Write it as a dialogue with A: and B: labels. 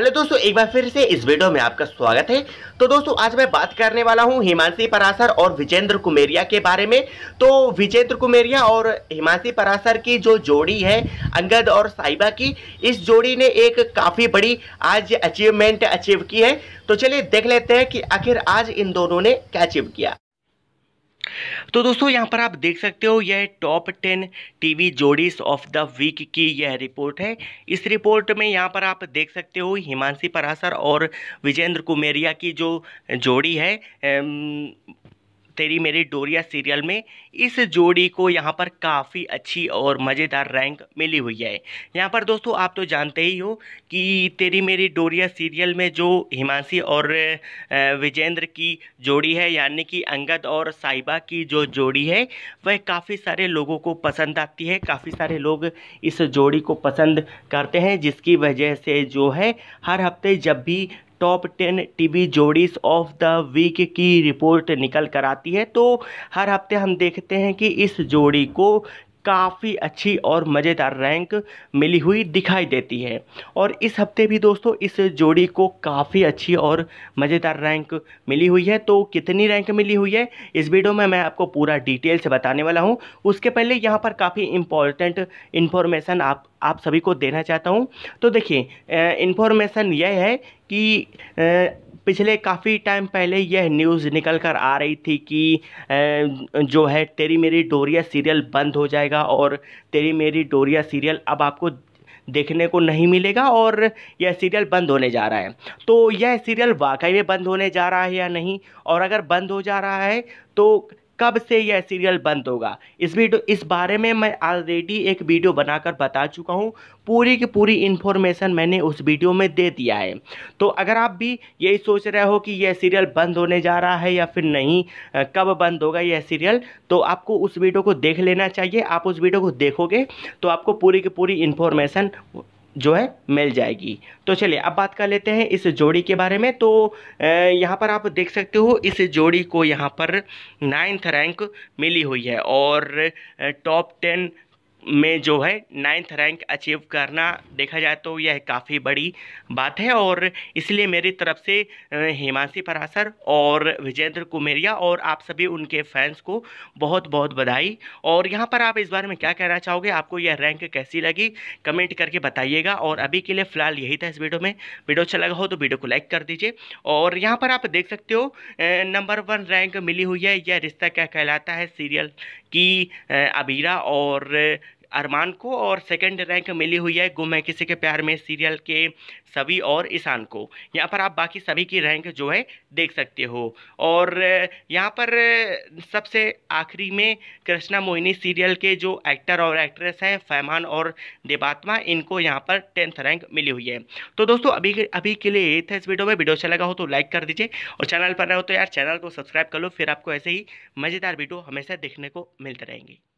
A: hello दोस्तों एक बार फिर से इस वीडियो में आपका स्वागत है तो दोस्तों आज मैं बात करने वाला हूं हिमांशी परासर और विजेंद्र कुमेरिया के बारे में तो विजेंद्र कुमेरिया और हिमांशी परासर की जो जोड़ी है अंगद और साहिबा की इस जोड़ी ने एक काफ़ी बड़ी आज अचीवमेंट अचीव की है तो चलिए देख लेते हैं कि आखिर आज इन दोनों ने क्या अचीव किया तो दोस्तों यहाँ पर आप देख सकते हो यह टॉप टेन टीवी जोड़ीज ऑफ द वीक की यह रिपोर्ट है इस रिपोर्ट में यहाँ पर आप देख सकते हो हिमांशी परासर और विजेंद्र कुमेरिया की जो जोड़ी है तेरी मेरी डोरिया सीरियल में इस जोड़ी को यहाँ पर काफ़ी अच्छी और मज़ेदार रैंक मिली हुई है यहाँ पर दोस्तों आप तो जानते ही हो कि तेरी मेरी डोरिया सीरियल में जो हिमांशी और विजेंद्र की जोड़ी है यानी कि अंगद और साहिबा की जो जोड़ी है वह काफ़ी सारे लोगों को पसंद आती है काफ़ी सारे लोग इस जोड़ी को पसंद करते हैं जिसकी वजह से जो है हर हफ्ते जब भी टॉप टेन टीवी जोड़ीज ऑफ द वीक की रिपोर्ट निकल कर आती है तो हर हफ्ते हम देखते हैं कि इस जोड़ी को काफ़ी अच्छी और मज़ेदार रैंक मिली हुई दिखाई देती है और इस हफ्ते भी दोस्तों इस जोड़ी को काफ़ी अच्छी और मज़ेदार रैंक मिली हुई है तो कितनी रैंक मिली हुई है इस वीडियो में मैं आपको पूरा डिटेल से बताने वाला हूं उसके पहले यहां पर काफ़ी इंपॉर्टेंट इन्फॉर्मेशन आप आप सभी को देना चाहता हूं तो देखिए इन्फॉर्मेशन यह है कि पिछले काफ़ी टाइम पहले यह न्यूज़ निकल कर आ रही थी कि जो है तेरी मेरी डोरिया सीरियल बंद हो जाएगा और तेरी मेरी डोरिया सीरियल अब आपको देखने को नहीं मिलेगा और यह सीरियल बंद होने जा रहा है तो यह सीरियल वाकई में बंद होने जा रहा है या नहीं और अगर बंद हो जा रहा है तो कब से यह सीरियल बंद होगा इस वीडियो इस बारे में मैं ऑलरेडी एक वीडियो बनाकर बता चुका हूँ पूरी की पूरी इन्फॉर्मेशन मैंने उस वीडियो में दे दिया है तो अगर आप भी यही सोच रहे हो कि यह सीरियल बंद होने जा रहा है या फिर नहीं कब बंद होगा यह सीरियल तो आपको उस वीडियो को देख लेना चाहिए आप उस वीडियो को देखोगे तो आपको पूरी की पूरी इन्फॉर्मेशन जो है मिल जाएगी तो चलिए अब बात कर लेते हैं इस जोड़ी के बारे में तो यहाँ पर आप देख सकते हो इस जोड़ी को यहाँ पर नाइन्थ रैंक मिली हुई है और टॉप टेन में जो है नाइन्थ रैंक अचीव करना देखा जाए तो यह काफ़ी बड़ी बात है और इसलिए मेरी तरफ से हिमांशी परासर और विजेंद्र कुमेरिया और आप सभी उनके फैंस को बहुत बहुत बधाई और यहाँ पर आप इस बारे में क्या कहना चाहोगे आपको यह रैंक कैसी लगी कमेंट करके बताइएगा और अभी के लिए फ़िलहाल यही था इस वीडियो में वीडियो अच्छा लगा हो तो वीडियो को लाइक कर दीजिए और यहाँ पर आप देख सकते हो नंबर वन रैंक मिली हुई है यह रिश्ता क्या कहलाता है सीरियल कि अबीरा और अरमान को और सेकंड रैंक मिली हुई है गुम है किसी के प्यार में सीरियल के सभी और ईशान को यहाँ पर आप बाकी सभी की रैंक जो है देख सकते हो और यहाँ पर सबसे आखिरी में कृष्णा मोहिनी सीरियल के जो एक्टर और एक्ट्रेस हैं फैमान और देवात्मा इनको यहाँ पर टेंथ रैंक मिली हुई है तो दोस्तों अभी अभी के लिए था इस वीडियो में वीडियो अच्छा लगा हो तो लाइक कर दीजिए और चैनल पर रहो तो यार चैनल को सब्सक्राइब कर लो फिर आपको ऐसे ही मज़ेदार वीडियो हमेशा देखने को मिलते रहेंगे